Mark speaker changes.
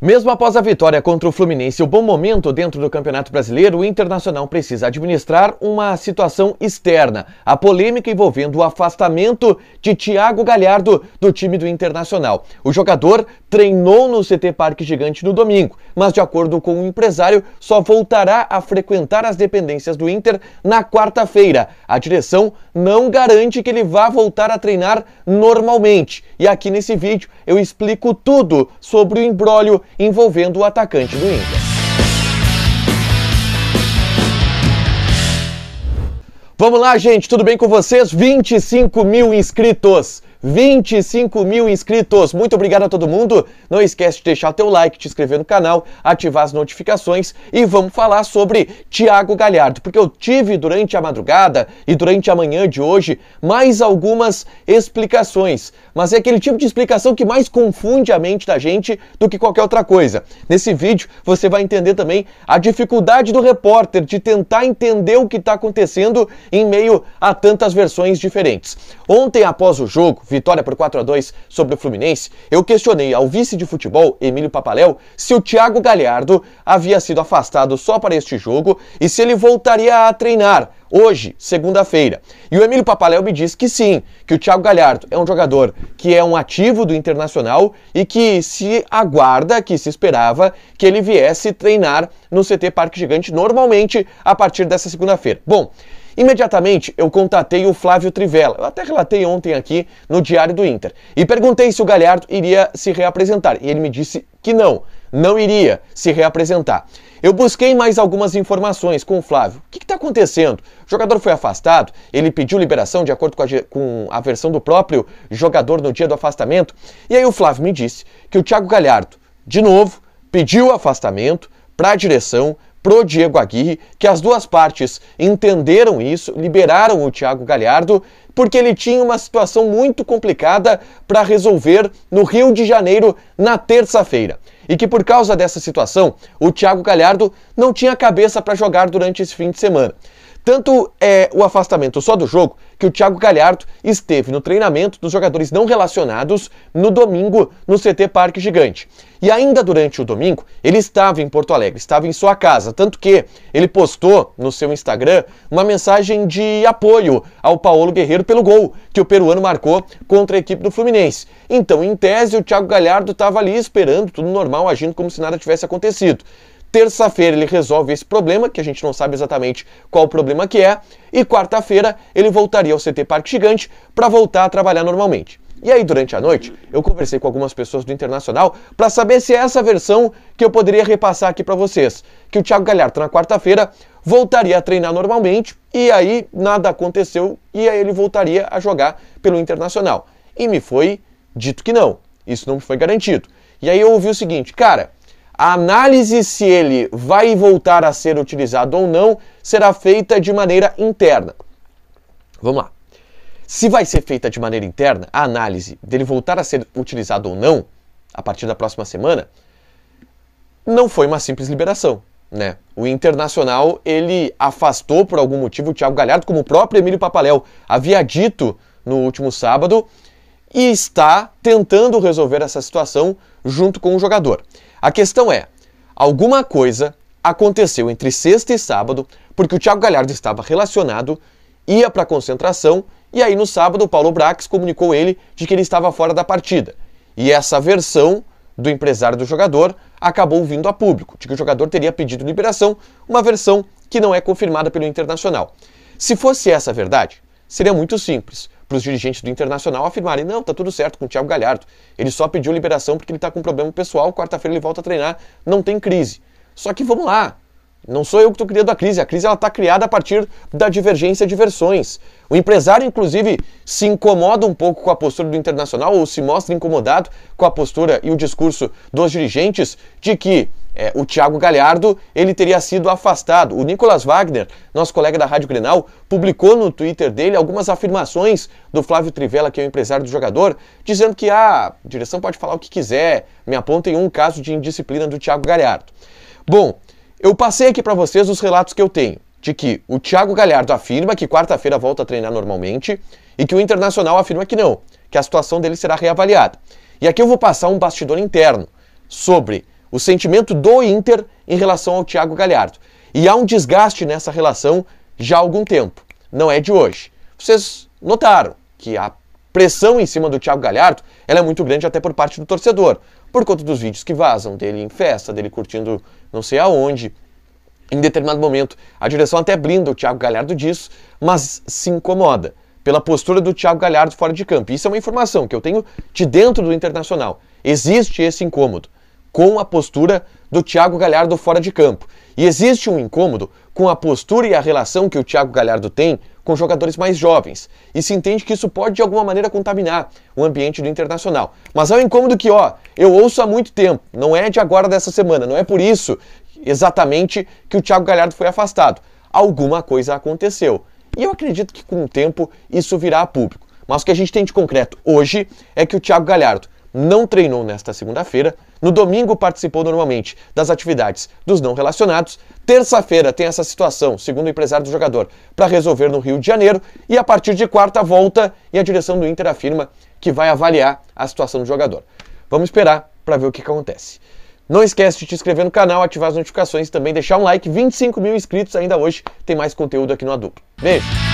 Speaker 1: Mesmo após a vitória contra o Fluminense e o bom momento dentro do Campeonato Brasileiro, o Internacional precisa administrar uma situação externa. A polêmica envolvendo o afastamento de Thiago Galhardo do time do Internacional. O jogador treinou no CT Parque Gigante no domingo, mas de acordo com o empresário, só voltará a frequentar as dependências do Inter na quarta-feira. A direção não garante que ele vá voltar a treinar normalmente. E aqui nesse vídeo eu explico tudo sobre o imbróglio envolvendo o atacante do Inter. Vamos lá, gente, tudo bem com vocês? 25 mil inscritos! 25 mil inscritos. Muito obrigado a todo mundo. Não esquece de deixar teu like, te inscrever no canal, ativar as notificações e vamos falar sobre Tiago Galhardo, porque eu tive durante a madrugada e durante a manhã de hoje mais algumas explicações, mas é aquele tipo de explicação que mais confunde a mente da gente do que qualquer outra coisa. Nesse vídeo você vai entender também a dificuldade do repórter de tentar entender o que está acontecendo em meio a tantas versões diferentes. Ontem após o jogo, vitória por 4 a 2 sobre o Fluminense, eu questionei ao vice de futebol, Emílio Papaléu, se o Thiago Galhardo havia sido afastado só para este jogo e se ele voltaria a treinar hoje, segunda-feira. E o Emílio Papaléu me disse que sim, que o Thiago Galhardo é um jogador que é um ativo do Internacional e que se aguarda, que se esperava que ele viesse treinar no CT Parque Gigante normalmente a partir dessa segunda-feira. Bom, Imediatamente eu contatei o Flávio Trivella, eu até relatei ontem aqui no Diário do Inter, e perguntei se o Galhardo iria se reapresentar. E ele me disse que não, não iria se reapresentar. Eu busquei mais algumas informações com o Flávio. O que está acontecendo? O jogador foi afastado, ele pediu liberação de acordo com a, com a versão do próprio jogador no dia do afastamento. E aí o Flávio me disse que o Thiago Galhardo, de novo, pediu afastamento para a direção, pro Diego Aguirre, que as duas partes entenderam isso, liberaram o Thiago Galhardo, porque ele tinha uma situação muito complicada para resolver no Rio de Janeiro na terça-feira. E que por causa dessa situação, o Thiago Galhardo não tinha cabeça para jogar durante esse fim de semana. Tanto é o afastamento só do jogo que o Thiago Galhardo esteve no treinamento dos jogadores não relacionados no domingo no CT Parque Gigante. E ainda durante o domingo, ele estava em Porto Alegre, estava em sua casa, tanto que ele postou no seu Instagram uma mensagem de apoio ao Paulo Guerreiro pelo gol que o peruano marcou contra a equipe do Fluminense. Então, em tese, o Thiago Galhardo estava ali esperando, tudo normal, agindo como se nada tivesse acontecido. Terça-feira ele resolve esse problema, que a gente não sabe exatamente qual o problema que é, e quarta-feira ele voltaria ao CT Parque Gigante para voltar a trabalhar normalmente. E aí, durante a noite, eu conversei com algumas pessoas do Internacional para saber se é essa versão que eu poderia repassar aqui para vocês, que o Thiago Galhardo na quarta-feira voltaria a treinar normalmente e aí nada aconteceu e aí ele voltaria a jogar pelo Internacional. E me foi dito que não, isso não foi garantido. E aí eu ouvi o seguinte, cara, a análise se ele vai voltar a ser utilizado ou não será feita de maneira interna. Vamos lá. Se vai ser feita de maneira interna, a análise dele voltar a ser utilizado ou não, a partir da próxima semana, não foi uma simples liberação. Né? O Internacional ele afastou por algum motivo o Thiago Galhardo, como o próprio Emílio Papaléu havia dito no último sábado, e está tentando resolver essa situação junto com o jogador. A questão é, alguma coisa aconteceu entre sexta e sábado, porque o Thiago Galhardo estava relacionado, ia para a concentração, e aí no sábado o Paulo Brax comunicou ele de que ele estava fora da partida. E essa versão do empresário do jogador acabou vindo a público, de que o jogador teria pedido liberação, uma versão que não é confirmada pelo Internacional. Se fosse essa a verdade, seria muito simples para os dirigentes do Internacional afirmarem: não, tá tudo certo com o Thiago Galhardo. Ele só pediu liberação porque ele está com um problema pessoal, quarta-feira ele volta a treinar, não tem crise. Só que vamos lá, não sou eu que estou criando a crise. A crise está criada a partir da divergência de versões. O empresário, inclusive, se incomoda um pouco com a postura do internacional ou se mostra incomodado com a postura e o discurso dos dirigentes de que é, o Thiago Galhardo ele teria sido afastado. O Nicolas Wagner, nosso colega da Rádio Grenal, publicou no Twitter dele algumas afirmações do Flávio Trivella, que é o empresário do jogador, dizendo que ah, a direção pode falar o que quiser, me apontem um caso de indisciplina do Thiago Galhardo. Bom, eu passei aqui para vocês os relatos que eu tenho de que o Thiago Galhardo afirma que quarta-feira volta a treinar normalmente e que o Internacional afirma que não, que a situação dele será reavaliada. E aqui eu vou passar um bastidor interno sobre o sentimento do Inter em relação ao Thiago Galhardo. E há um desgaste nessa relação já há algum tempo, não é de hoje. Vocês notaram que há pressão em cima do Thiago Galhardo, ela é muito grande até por parte do torcedor, por conta dos vídeos que vazam dele em festa, dele curtindo não sei aonde. Em determinado momento, a direção até blinda o Thiago Galhardo disso, mas se incomoda pela postura do Thiago Galhardo fora de campo. Isso é uma informação que eu tenho de dentro do Internacional. Existe esse incômodo com a postura do Thiago Galhardo fora de campo. E existe um incômodo com a postura e a relação que o Thiago Galhardo tem com jogadores mais jovens. E se entende que isso pode de alguma maneira contaminar o ambiente do Internacional. Mas é um incômodo que, ó, eu ouço há muito tempo, não é de agora dessa semana, não é por isso exatamente que o Thiago Galhardo foi afastado. Alguma coisa aconteceu. E eu acredito que com o tempo isso virá a público. Mas o que a gente tem de concreto hoje é que o Thiago Galhardo não treinou nesta segunda-feira. No domingo participou normalmente das atividades dos não relacionados. Terça-feira tem essa situação, segundo o empresário do jogador, para resolver no Rio de Janeiro. E a partir de quarta volta e a direção do Inter afirma que vai avaliar a situação do jogador. Vamos esperar para ver o que, que acontece. Não esquece de te inscrever no canal, ativar as notificações e também deixar um like. 25 mil inscritos ainda hoje. Tem mais conteúdo aqui no Adulto. Beijo!